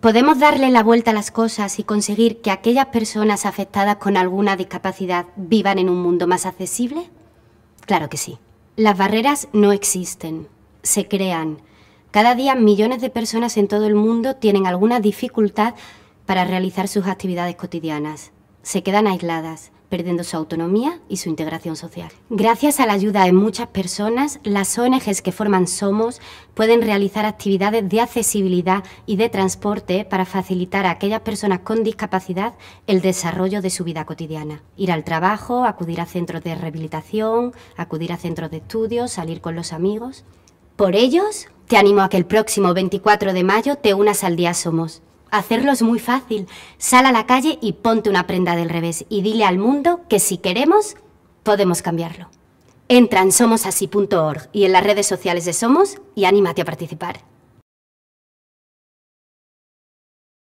Podemos darle la vuelta a las cosas y conseguir que aquellas personas afectadas con alguna discapacidad vivan en un mundo más accesible? Claro que sí. Las barreras no existen, se crean. Cada día millones de personas en todo el mundo tienen alguna dificultad para realizar sus actividades cotidianas. Se quedan aisladas perdiendo su autonomía y su integración social. Gracias a la ayuda de muchas personas, las ONGs que forman Somos pueden realizar actividades de accesibilidad y de transporte para facilitar a aquellas personas con discapacidad el desarrollo de su vida cotidiana. Ir al trabajo, acudir a centros de rehabilitación, acudir a centros de estudios, salir con los amigos. Por ellos, te animo a que el próximo 24 de mayo te unas al Día Somos. Hacerlo es muy fácil. Sal a la calle y ponte una prenda del revés y dile al mundo que si queremos, podemos cambiarlo. Entra en somosasí.org y en las redes sociales de Somos y anímate a participar.